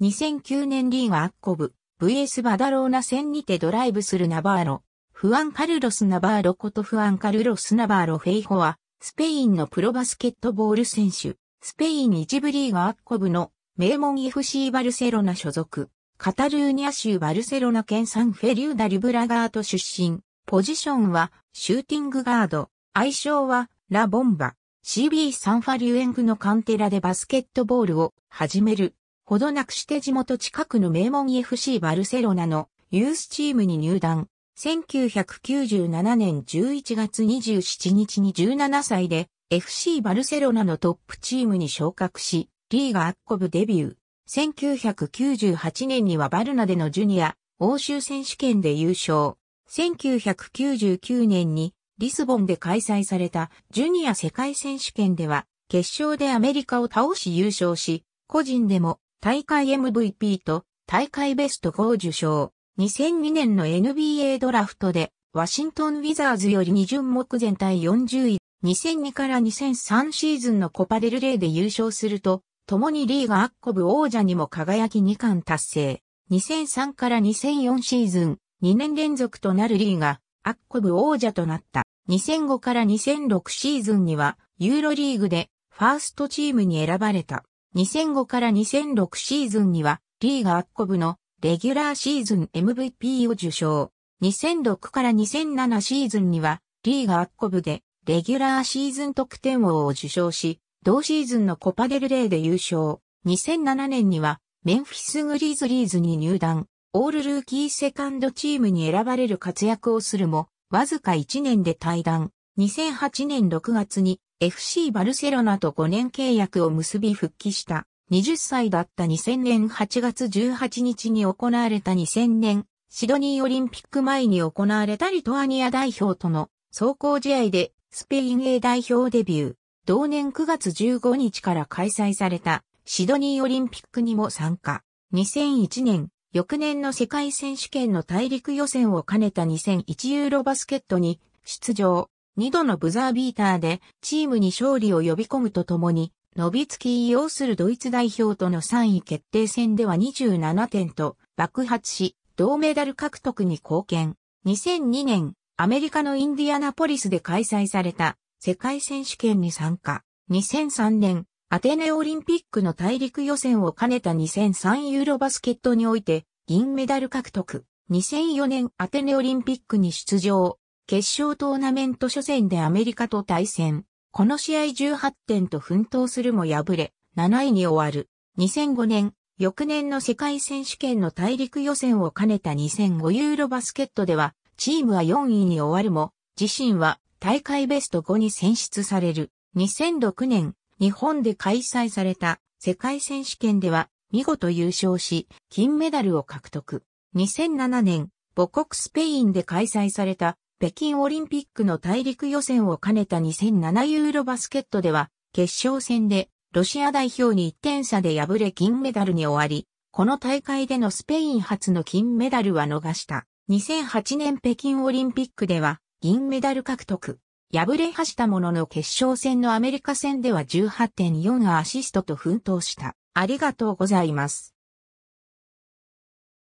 2009年リーガ・アッコブ、VS バダローナ戦にてドライブするナバーロ。フアン・カルロス・ナバーロことフアン・カルロス・ナバーロ・フェイホは、スペインのプロバスケットボール選手、スペイン一部リーガアッコブの名門 FC バルセロナ所属、カタルーニャ州バルセロナ県サンフェリューダ・リブラガート出身、ポジションはシューティングガード、愛称はラ・ボンバ、CB サンファリュエングのカンテラでバスケットボールを始めるほどなくして地元近くの名門 FC バルセロナのユースチームに入団。1997年11月27日に17歳で FC バルセロナのトップチームに昇格し、リーガアッコブデビュー。1998年にはバルナでのジュニア、欧州選手権で優勝。1999年にリスボンで開催されたジュニア世界選手権では決勝でアメリカを倒し優勝し、個人でも大会 MVP と大会ベスト5受賞。2002年の NBA ドラフトで、ワシントン・ウィザーズより2巡目全体40位、2002から2003シーズンのコパデルレイで優勝すると、共にリーガアッコブ王者にも輝き2冠達成。2003から2004シーズン、2年連続となるリーガ、アッコブ王者となった。2005から2006シーズンには、ユーロリーグで、ファーストチームに選ばれた。2005から2006シーズンには、リーガアッコブのレギュラーシーズン MVP を受賞。2006から2007シーズンには、リーガアッコブでレギュラーシーズン得点王を受賞し、同シーズンのコパデルレーで優勝。2007年には、メンフィスグリーズリーズに入団、オールルーキーセカンドチームに選ばれる活躍をするも、わずか1年で退団。2008年6月に FC バルセロナと5年契約を結び復帰した。20歳だった2000年8月18日に行われた2000年、シドニーオリンピック前に行われたリトアニア代表との走行試合でスペイン A 代表デビュー。同年9月15日から開催されたシドニーオリンピックにも参加。2001年、翌年の世界選手権の大陸予選を兼ねた2001ユーロバスケットに出場。2度のブザービーターでチームに勝利を呼び込むとともに、伸びつき要するドイツ代表との3位決定戦では27点と爆発し、銅メダル獲得に貢献。2002年、アメリカのインディアナポリスで開催された世界選手権に参加。2003年、アテネオリンピックの大陸予選を兼ねた2003ユーロバスケットにおいて銀メダル獲得。2004年アテネオリンピックに出場。決勝トーナメント初戦でアメリカと対戦。この試合18点と奮闘するも敗れ、7位に終わる。2005年、翌年の世界選手権の大陸予選を兼ねた2005ユーロバスケットでは、チームは4位に終わるも、自身は大会ベスト5に選出される。2006年、日本で開催された世界選手権では、見事優勝し、金メダルを獲得。2007年、母国スペインで開催された北京オリンピックの大陸予選を兼ねた2007ユーロバスケットでは、決勝戦でロシア代表に1点差で敗れ銀メダルに終わり、この大会でのスペイン初の金メダルは逃した。2008年北京オリンピックでは銀メダル獲得。敗れはしたものの決勝戦のアメリカ戦では18.4アシストと奮闘した。ありがとうございます。